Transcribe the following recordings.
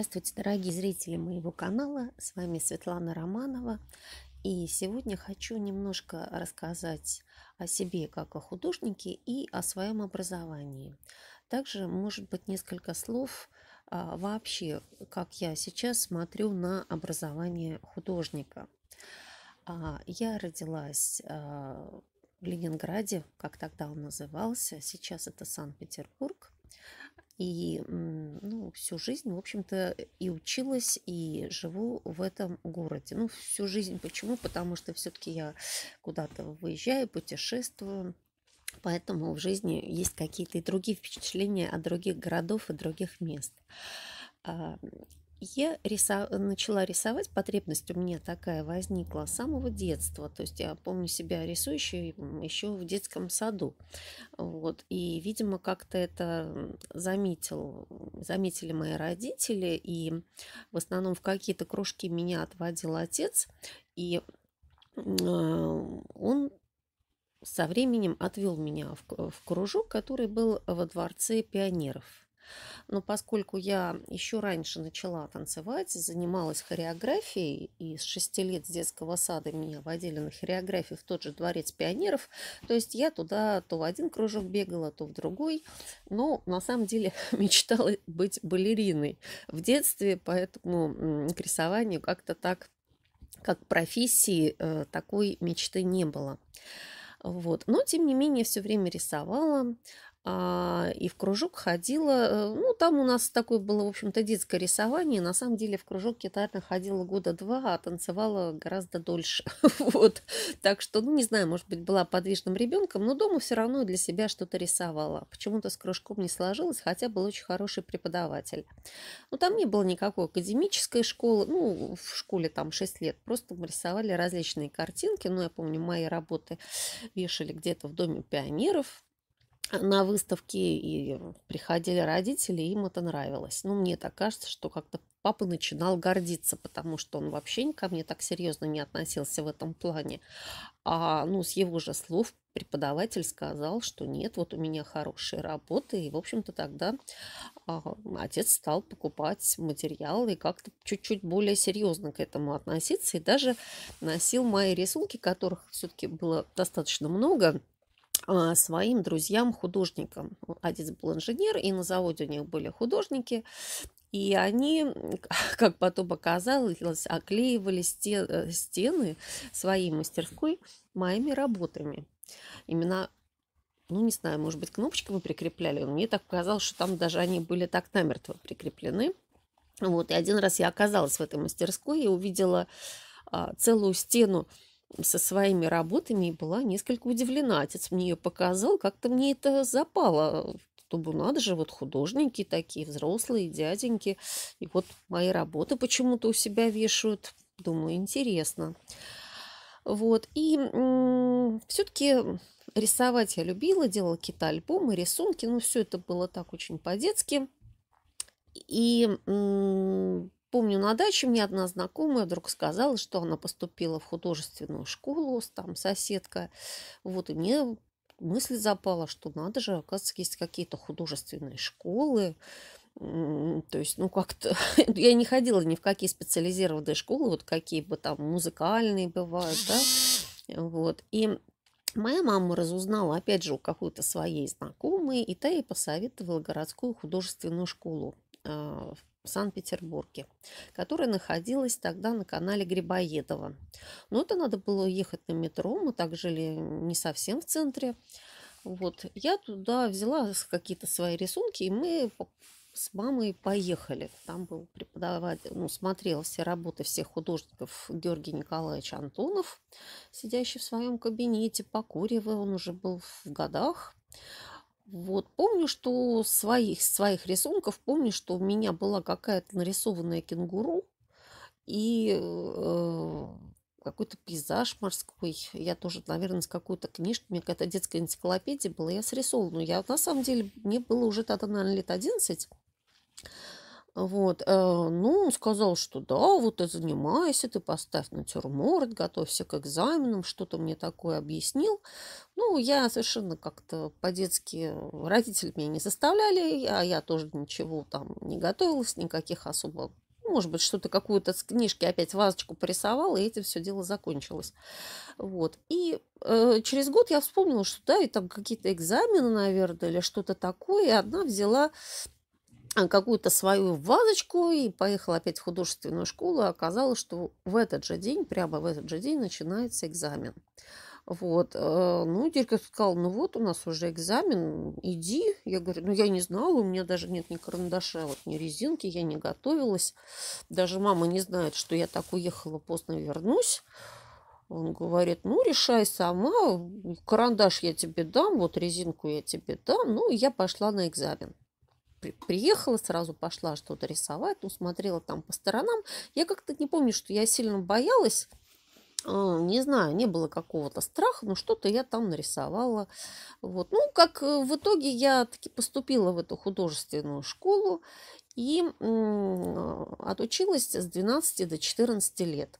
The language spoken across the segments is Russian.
Здравствуйте, дорогие зрители моего канала! С вами Светлана Романова. И сегодня хочу немножко рассказать о себе как о художнике и о своем образовании. Также, может быть, несколько слов а, вообще, как я сейчас смотрю на образование художника. А, я родилась а, в Ленинграде, как тогда он назывался, сейчас это Санкт-Петербург. И ну, всю жизнь, в общем-то, и училась, и живу в этом городе. Ну, всю жизнь. Почему? Потому что все-таки я куда-то выезжаю, путешествую. Поэтому в жизни есть какие-то и другие впечатления от других городов и других мест. А, я рисо... начала рисовать, потребность у меня такая возникла с самого детства. То есть я помню себя рисующей еще в детском саду. Вот. И, видимо, как-то это заметил, заметили мои родители. И в основном в какие-то кружки меня отводил отец. И а, он со временем отвел меня в кружок, который был во дворце пионеров но поскольку я еще раньше начала танцевать, занималась хореографией, и с 6 лет с детского сада меня водили на хореографию в тот же Дворец пионеров, то есть я туда то в один кружок бегала, то в другой, но на самом деле мечтала быть балериной в детстве, поэтому к рисованию как-то так, как профессии, э, такой мечты не было. Вот. Но, тем не менее, все время рисовала. А, и в кружок ходила. Э, ну, там у нас такое было, в общем-то, детское рисование. На самом деле в кружок я, ходила года два, а танцевала гораздо дольше. вот. Так что, ну, не знаю, может быть, была подвижным ребенком, но дома все равно для себя что-то рисовала. Почему-то с кружком не сложилось, хотя был очень хороший преподаватель. Но ну, там не было никакой академической школы. Ну, в школе там 6 лет. Просто мы рисовали различные картинки. Ну, я помню, мои работы вешали где-то в доме пионеров на выставке и приходили родители, им это нравилось. Ну, мне так кажется, что как-то папа начинал гордиться, потому что он вообще ко мне так серьезно не относился в этом плане. А, ну, с его же слов преподаватель сказал, что нет, вот у меня хорошие работы, и, в общем-то, тогда а, отец стал покупать материалы и как-то чуть-чуть более серьезно к этому относиться, и даже носил мои рисунки, которых все-таки было достаточно много, а, своим друзьям-художникам. Отец был инженер, и на заводе у них были художники. И они, как потом оказалось, оклеивали э, стены своей мастерской моими работами. Именно ну, не знаю, может быть, кнопочками прикрепляли. Мне так показалось, что там даже они были так намертво прикреплены. Вот, и один раз я оказалась в этой мастерской и увидела а, целую стену со своими работами и была несколько удивлена. Отец мне ее показал, как-то мне это запало. Думаю, ну, надо же, вот художники такие, взрослые, дяденьки. И вот мои работы почему-то у себя вешают. Думаю, интересно. Вот, и все-таки рисовать я любила, делала какие-то альбомы, рисунки, ну, все это было так очень по-детски. И Помню, на даче мне одна знакомая вдруг сказала, что она поступила в художественную школу, там соседка. Вот, и мне мысль запала, что надо же, оказывается, есть какие-то художественные школы. То есть, ну, как-то... Я не ходила ни в какие специализированные школы, вот какие бы там музыкальные бывают, да? Вот. И Моя мама разузнала, опять же, у какой-то своей знакомой, и та ей посоветовала городскую художественную школу. Э, в Санкт-Петербурге, которая находилась тогда на канале Грибоедова. Но это надо было ехать на метро, мы так жили не совсем в центре. Вот. Я туда взяла какие-то свои рисунки, и мы с мамой поехали. Там был преподаватель, ну, смотрел все работы всех художников Георгий Николаевич Антонов, сидящий в своем кабинете, покуривая, он уже был в годах. Вот, помню, что своих, своих рисунков, помню, что у меня была какая-то нарисованная кенгуру и э, какой-то пейзаж морской. Я тоже, наверное, с какой-то книжки, у меня какая-то детская энциклопедия была, я срисовывала. Но я, на самом деле, мне было уже тогда, наверное, лет 11. Вот. Э, ну, он сказал, что да, вот и занимайся, ты поставь натюрморт, готовься к экзаменам, что-то мне такое объяснил. Ну, я совершенно как-то по-детски, родители меня не заставляли, а я, я тоже ничего там не готовилась, никаких особо может быть, что-то какую-то с книжки опять вазочку порисовала, и этим все дело закончилось. Вот. И э, через год я вспомнила, что да, и там какие-то экзамены, наверное, или что-то такое, и одна взяла а, какую-то свою вазочку и поехала опять в художественную школу. И а оказалось, что в этот же день, прямо в этот же день начинается экзамен. Вот. Э, ну, директор сказал, ну вот у нас уже экзамен, иди. Я говорю, ну я не знала, у меня даже нет ни карандаша, вот ни резинки, я не готовилась. Даже мама не знает, что я так уехала, поздно вернусь. Он говорит, ну, решай сама, карандаш я тебе дам, вот резинку я тебе дам. Ну, я пошла на экзамен приехала, сразу пошла что-то рисовать, ну смотрела там по сторонам. Я как-то не помню, что я сильно боялась. А, не знаю, не было какого-то страха, но что-то я там нарисовала. Вот. Ну, как э, в итоге я таки поступила в эту художественную школу и а, отучилась с 12 до 14 лет.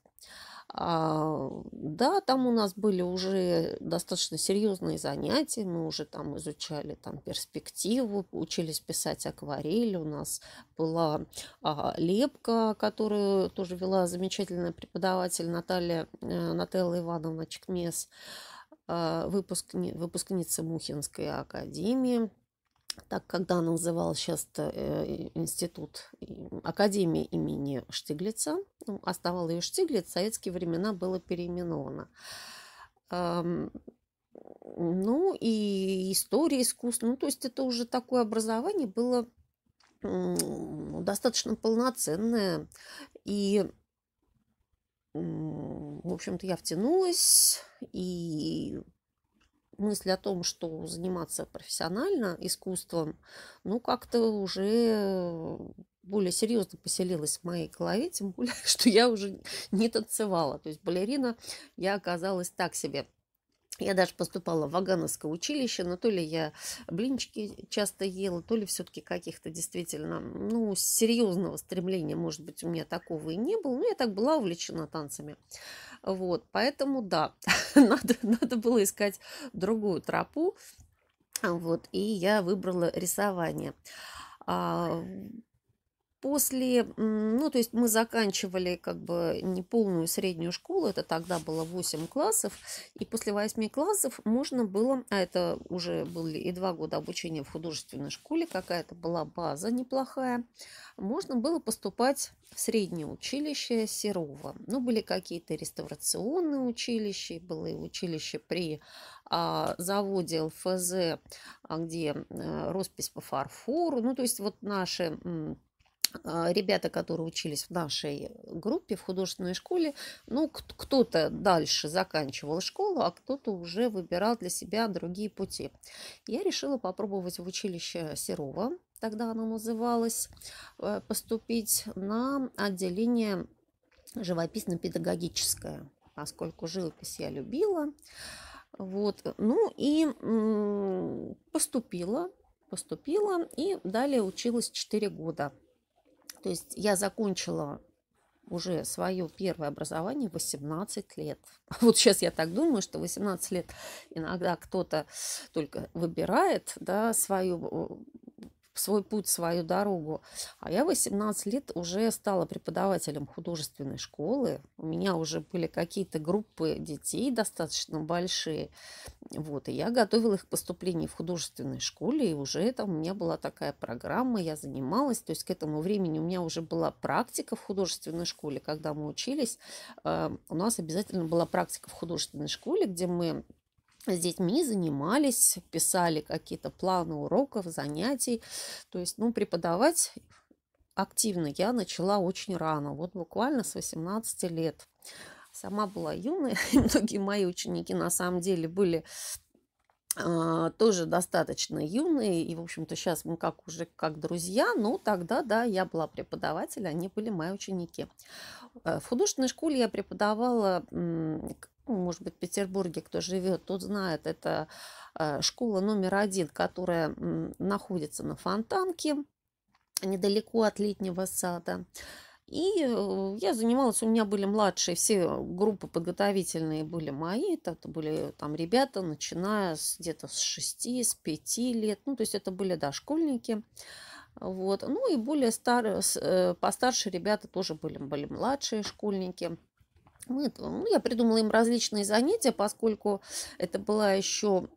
А, да, там у нас были уже достаточно серьезные занятия, мы уже там изучали там перспективу, учились писать акварель, у нас была а, лепка, которую тоже вела замечательная преподаватель Наталья, э, Наталья Ивановна Чекмес, а, выпускни, выпускница Мухинской академии, так когда она называлась сейчас э, институт Академии имени Штиглица известным, ну, а Ставал и Штиглиц в советские времена было переименовано. Ну и история искусства, ну то есть это уже такое образование было достаточно полноценное. И, в общем-то, я втянулась, и мысль о том, что заниматься профессионально искусством, ну, как-то уже более серьезно поселилась в моей голове, тем более, что я уже не танцевала. То есть балерина я оказалась так себе. Я даже поступала в Вагановское училище, но то ли я блинчики часто ела, то ли все-таки каких-то действительно, ну, серьезного стремления, может быть, у меня такого и не было. Но я так была увлечена танцами. Вот, поэтому да, надо, надо было искать другую тропу. Вот, и я выбрала рисование. А, После, ну, то есть мы заканчивали как бы не полную среднюю школу, это тогда было 8 классов, и после 8 классов можно было, а это уже были и 2 года обучения в художественной школе, какая-то была база неплохая, можно было поступать в среднее училище Серова. Ну, были какие-то реставрационные училища, было и училище при а, заводе ЛФЗ, а, где а, роспись по фарфору, ну, то есть вот наши а, ребята, которые учились в нашей группе в художественной школе, ну, кто-то дальше заканчивал школу, а кто-то уже выбирал для себя другие пути. Я решила попробовать в училище Серова, тогда оно называлось, э, поступить на отделение живописно-педагогическое, поскольку живопись я любила. Вот. Ну и поступила, поступила и далее училась 4 года – то есть я закончила уже свое первое образование 18 лет. Вот сейчас я так думаю, что 18 лет иногда кто-то только выбирает да, свое э, свой путь, свою дорогу. А я 18 лет уже стала преподавателем художественной школы. У меня уже были какие-то группы детей достаточно большие. Вот, и я готовила их к поступлению в художественной школе, и уже это у меня была такая программа, я занималась. То есть к этому времени у меня уже была практика в художественной школе, когда мы учились. Э, у нас обязательно была практика в художественной школе, где мы с детьми занимались, писали какие-то планы уроков, занятий. То есть, ну, преподавать активно я начала очень рано, вот буквально с 18 лет. Сама была юная, многие мои ученики на самом деле были а, тоже достаточно юные, и, в общем-то, сейчас мы как уже как друзья, но тогда, да, я была преподаватель, они были мои ученики. Э, в художественной школе я преподавала ну, может быть, в Петербурге, кто живет, тот знает, это э, школа номер один, которая находится на Фонтанке, недалеко от летнего сада. И э, я занималась, у меня были младшие, все группы подготовительные были мои, это были там ребята, начиная с где-то с 6, с 5 лет, ну, то есть это были, да, школьники. Вот. Ну и более старые, э, постарше ребята тоже были, были младшие школьники мы, ну, я придумала им различные занятия, поскольку это была еще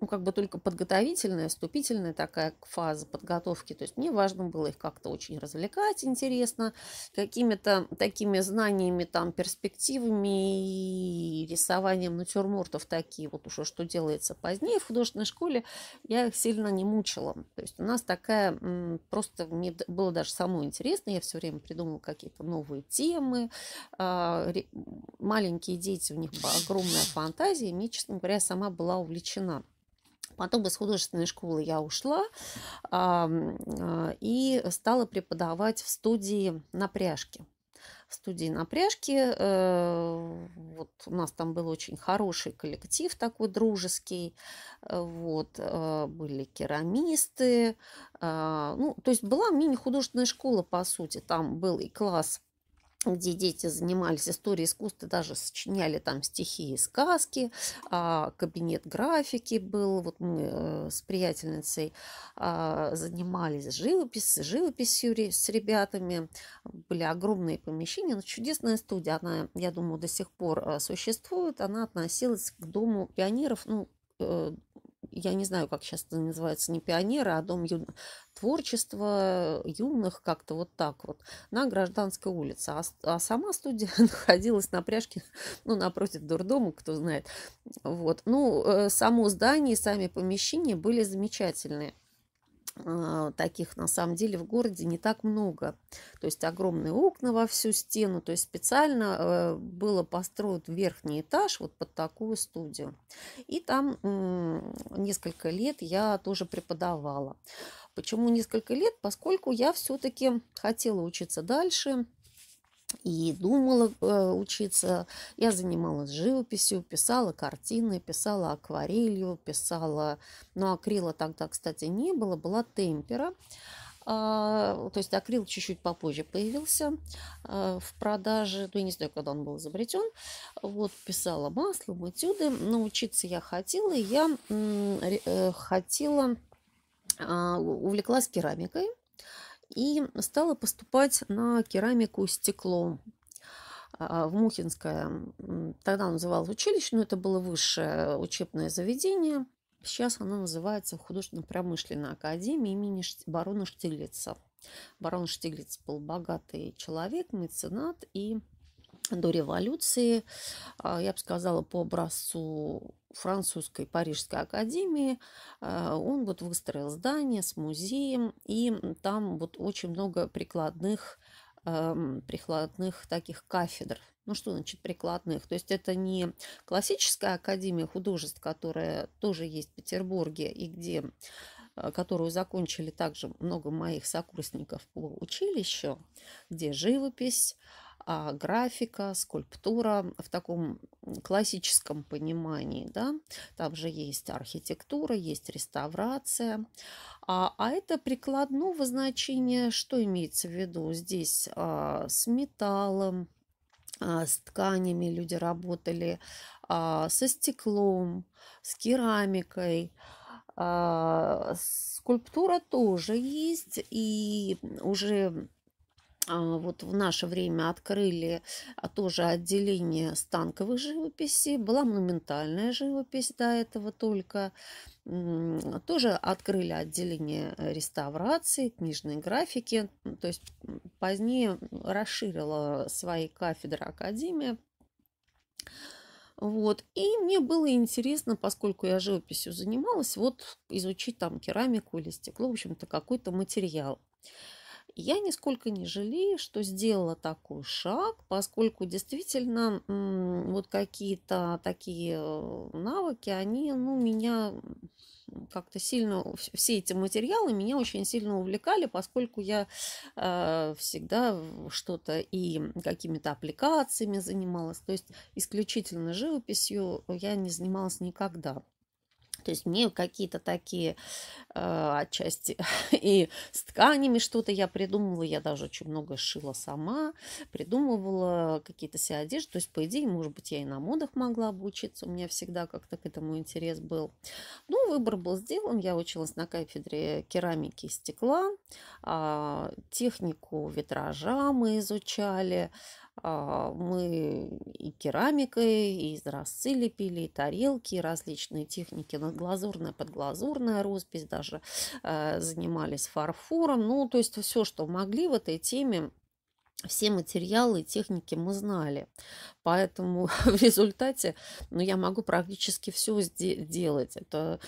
ну, как бы только подготовительная, вступительная такая фаза подготовки. То есть мне важно было их как-то очень развлекать, интересно, какими-то такими знаниями, там, перспективами и рисованием натюрмортов такие вот уже, что делается позднее в художественной школе, я их сильно не мучила. То есть у нас такая, просто мне было даже самое интересное, я все время придумывала какие-то новые темы, а, маленькие дети, у них огромная фантазия, и мне, честно говоря, сама была увлечена Потом из художественной школы я ушла а, и стала преподавать в студии на пряжке. В студии на пряжке э, вот у нас там был очень хороший коллектив такой дружеский, э, вот э, были керамисты, э, ну то есть была мини художественная школа по сути, там был и класс где дети занимались историей искусства, даже сочиняли там стихи и сказки, а, кабинет графики был, вот мы э, с приятельницей а, занимались живопись, живописью с ребятами, были огромные помещения, но чудесная студия, она, я думаю, до сих пор э, существует, она относилась к Дому пионеров, ну, э, я не знаю, как сейчас это называется, не пионеры, а дом ю... творчества юных, как-то вот так вот, на Гражданской улице. А, а сама студия находилась на пряжке, ну, напротив дурдома, кто знает. Вот. Ну, э, само здание, и сами помещения были замечательные. А, таких на самом деле в городе не так много. То есть огромные окна во всю стену. То есть специально э, было построен верхний этаж вот под такую студию. И там несколько лет я тоже преподавала. Почему несколько лет? Поскольку я все-таки хотела учиться дальше и думала э, учиться. Я занималась живописью, писала картины, писала акварелью, писала... Но акрила тогда, кстати, не было, была темпера. А, то есть акрил чуть-чуть попозже появился а, в продаже, ну, я не знаю, когда он был изобретен. Вот, писала маслом, этюды. Научиться я хотела, я м- э, хотела, а, увлеклась керамикой и стала поступать на керамику стекло а, в Мухинское, тогда называлось училище, но это было высшее учебное заведение. Сейчас оно называется Художественно-промышленная академия имени барона Штиглица. Барон Штиглиц был богатый человек, меценат, и до революции, а, я бы сказала, по образцу французской Парижской академии. А, он вот выстроил здание с музеем, и там вот очень много прикладных а, прикладных таких кафедр. Ну что значит прикладных? То есть это не классическая академия художеств, которая тоже есть в Петербурге и где а, которую закончили также много моих сокурсников по училищу, где живопись, а графика, скульптура в таком классическом понимании, да, там же есть архитектура, есть реставрация, а, а это прикладного значения, что имеется в виду здесь а, с металлом, а, с тканями люди работали, а, со стеклом, с керамикой, а, скульптура тоже есть и уже а, вот в наше время открыли а, тоже отделение станковых живописи, Была монументальная живопись до этого только. Тоже открыли отделение э, реставрации, книжной графики. То есть позднее расширила свои кафедры Академия. Вот. И мне было интересно, поскольку я живописью занималась, вот изучить там керамику или стекло, в общем-то, какой-то материал я нисколько не жалею, что сделала такой шаг, поскольку действительно вот какие-то такие э, навыки, они, ну, меня как-то сильно, все эти материалы меня очень сильно увлекали, поскольку я э, всегда что-то и какими-то аппликациями занималась, то есть исключительно живописью я не занималась никогда. То есть мне какие-то такие э, отчасти и с тканями что-то я придумывала, я даже очень много шила сама, придумывала какие-то себе одежды. То есть, по идее, может быть, я и на модах могла обучиться, у меня всегда как-то к этому интерес был. Ну, выбор был сделан, я училась на кафедре керамики и стекла, э, технику витража мы изучали, а, мы и керамикой, и из разцы лепили, и тарелки, и различные техники, надглазурная, подглазурная роспись, даже э, занимались фарфором. Ну, то есть все, что могли в этой теме, все материалы и техники мы знали. Поэтому в результате ну, я могу практически все сделать. Это,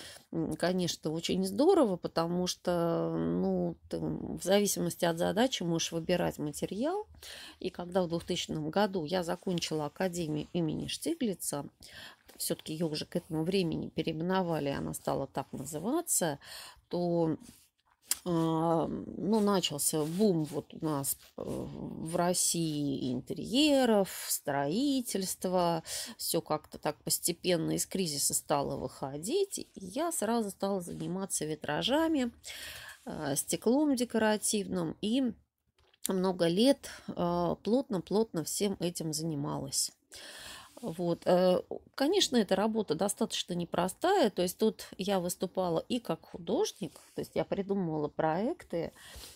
конечно, очень здорово, потому что ну, ты, в зависимости от задачи можешь выбирать материал. И когда в 2000 году я закончила Академию имени Штиглица, все-таки ее уже к этому времени переименовали, она стала так называться, то а, ну, начался бум вот у нас э, в России интерьеров, строительства, все как-то так постепенно из кризиса стало выходить, и я сразу стала заниматься витражами, э, стеклом декоративным, и много лет э, плотно-плотно всем этим занималась. Вот. Э, конечно, эта работа достаточно непростая, то есть тут я выступала и как художник, то есть я придумывала проекты,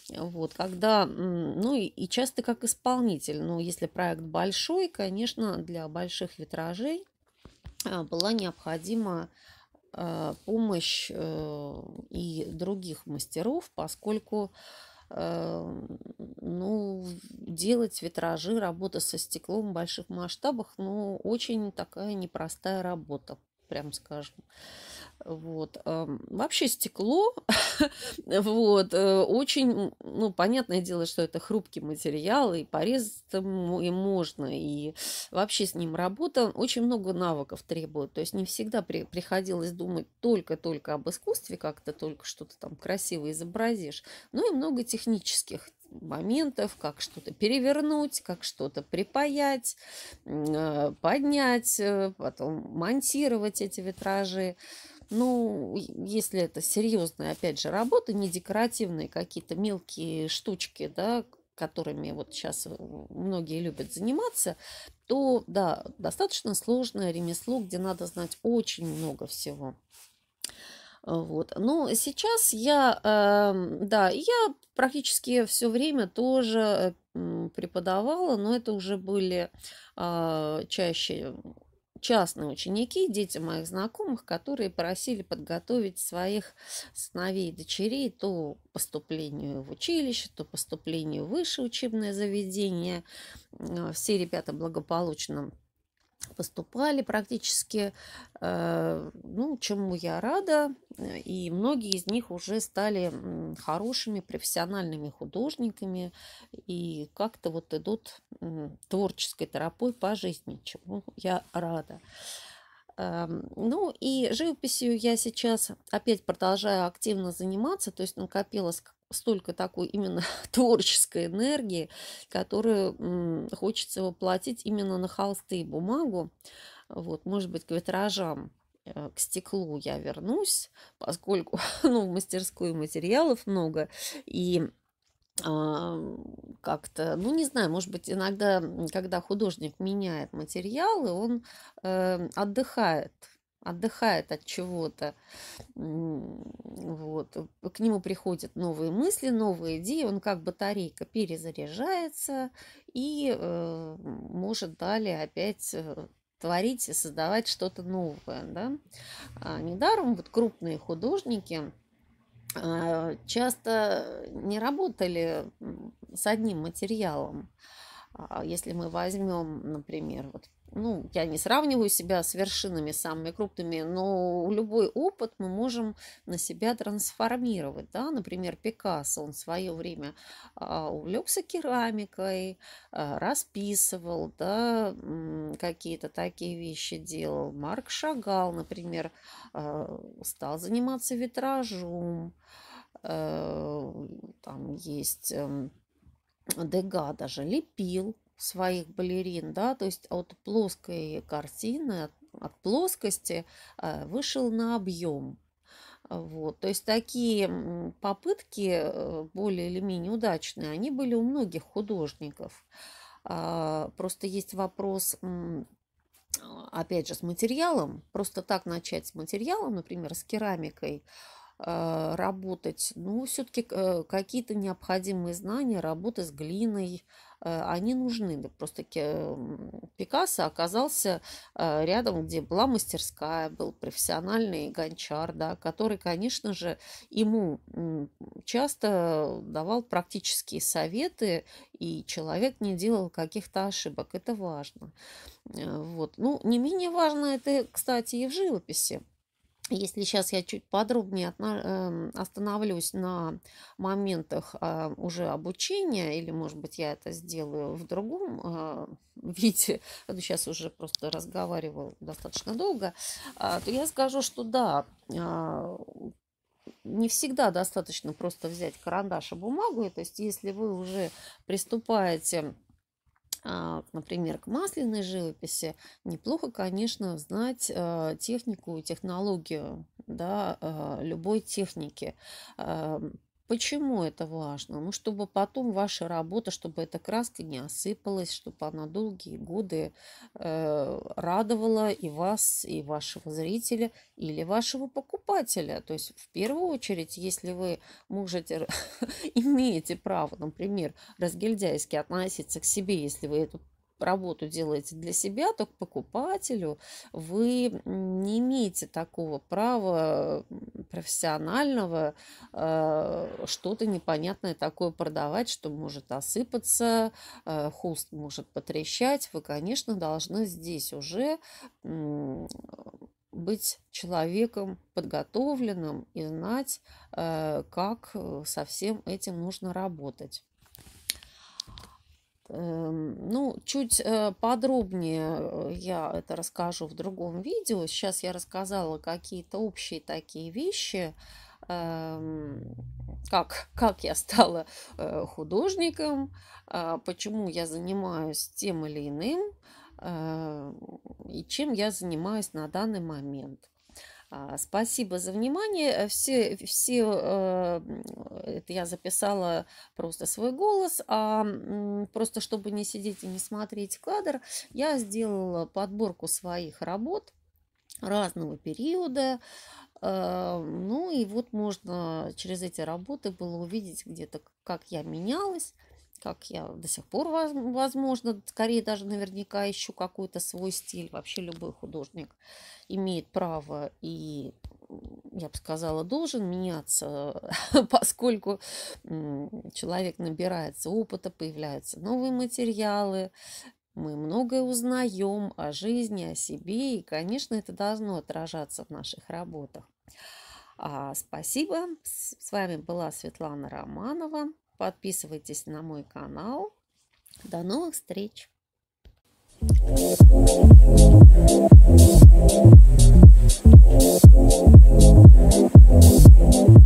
вот, когда, ну и, часто как исполнитель, но если проект большой, конечно, для больших витражей а, была необходима э, помощь э, и других мастеров, поскольку Э, ну, делать витражи, работа со стеклом в больших масштабах, ну, очень такая непростая работа прям скажем. Вот. Вообще стекло, вот, э, очень, ну, понятное дело, что это хрупкий материал, и порезать и можно, и вообще с ним работа очень много навыков требует. То есть не всегда при, приходилось думать только-только об искусстве, как-то только что-то там красиво изобразишь, но и много технических моментов, как что-то перевернуть, как что-то припаять, э, поднять, э, потом монтировать эти витражи. Ну, если это серьезная, опять же, работа, не декоративные какие-то мелкие штучки, да, которыми вот сейчас э, многие любят заниматься, то, да, достаточно сложное ремесло, где надо знать очень много всего. Вот. Но сейчас я, эм, да, я практически все время тоже преподавала, но это уже были а, чаще частные ученики, дети моих знакомых, которые просили подготовить своих сыновей и дочерей то поступлению в училище, то поступлению в высшее учебное заведение. Э, все ребята благополучно поступали практически, э, ну, чему я рада. И многие из них уже стали хорошими профессиональными художниками и как-то вот идут творческой тропой по жизни, чему я рада. Эм, ну и живописью я сейчас опять продолжаю активно заниматься, то есть накопилось столько такой именно творческой энергии, которую хочется воплотить именно на холсты и бумагу. Вот, может быть, к витражам э, к стеклу я вернусь, поскольку ну, в мастерской материалов много, и а, как-то, ну не знаю, может быть, иногда, когда художник меняет материалы, он э, отдыхает отдыхает от чего-то. Вот. Э, к нему приходят новые мысли, новые идеи, он как батарейка перезаряжается и э, может далее опять э, творить и создавать что-то новое. Да? А недаром вот крупные художники а, часто не работали с одним материалом. А если мы возьмем, например, вот ну, я не сравниваю себя с вершинами самыми крупными, но любой опыт мы можем на себя трансформировать, да, например, Пикассо, он в свое время а, увлекся керамикой, а, расписывал, да, какие-то такие вещи делал, Марк Шагал, например, а, стал заниматься витражом, там есть эм, Дега даже лепил, своих балерин, да, то есть а от плоской картины, от, от плоскости э, вышел на объем. Вот. То есть такие попытки, э, более или менее удачные, они были у многих художников. А, просто есть вопрос, опять же, с материалом. Просто так начать с материала, например, с керамикой – Э, работать. Ну, все-таки э, какие-то необходимые знания работы с глиной, э, они нужны. Да просто Пикассо оказался рядом, где была мастерская, был профессиональный гончар, да, который, конечно же, ему часто давал практические советы, и человек не делал каких-то ошибок. Это важно. Вот. Ну, не менее важно это, кстати, и в живописи. Если сейчас я чуть подробнее эм, остановлюсь на моментах а, уже обучения, или, может быть, я это сделаю в другом а, виде, сейчас а уже просто разговаривал достаточно долго, то я скажу, что да, не всегда достаточно просто взять карандаш и бумагу, то есть если вы уже приступаете а, например, к масляной живописи, неплохо, конечно, знать а, технику и технологию да, а, любой техники. Почему это важно? Ну, чтобы потом ваша работа, чтобы эта краска не осыпалась, чтобы она долгие годы э, радовала и вас, и вашего зрителя, или вашего покупателя. То есть, в первую очередь, если вы можете, имеете право, например, разгильдяйски относиться к себе, если вы эту работу делаете для себя, то к покупателю вы не имеете такого права профессионального э, что-то непонятное такое продавать, что может осыпаться, э, холст может потрещать. Вы, конечно, должны здесь уже э, быть человеком подготовленным и знать, э, как э, со всем этим нужно работать. Эм, ну, чуть э, подробнее э, я это расскажу в другом видео. Сейчас я рассказала какие-то общие такие вещи, эм, как, как я стала э, художником, а почему я занимаюсь тем или иным и чем я занимаюсь на данный момент. А, спасибо за внимание. Э, все, все э, это я записала просто свой голос, а просто чтобы не сидеть и не смотреть кадр, я сделала подборку своих работ разного периода. А, ну и вот можно через эти работы было увидеть где-то, как я менялась как я до сих пор, возможно, скорее даже наверняка ищу какой-то свой стиль. Вообще любой художник имеет право и, я бы сказала, должен меняться, поскольку человек набирается опыта, появляются новые материалы, мы многое узнаем о жизни, о себе, и, конечно, это должно отражаться в наших работах. А, спасибо. С вами была Светлана Романова. Подписывайтесь на мой канал. До новых встреч! Thank you.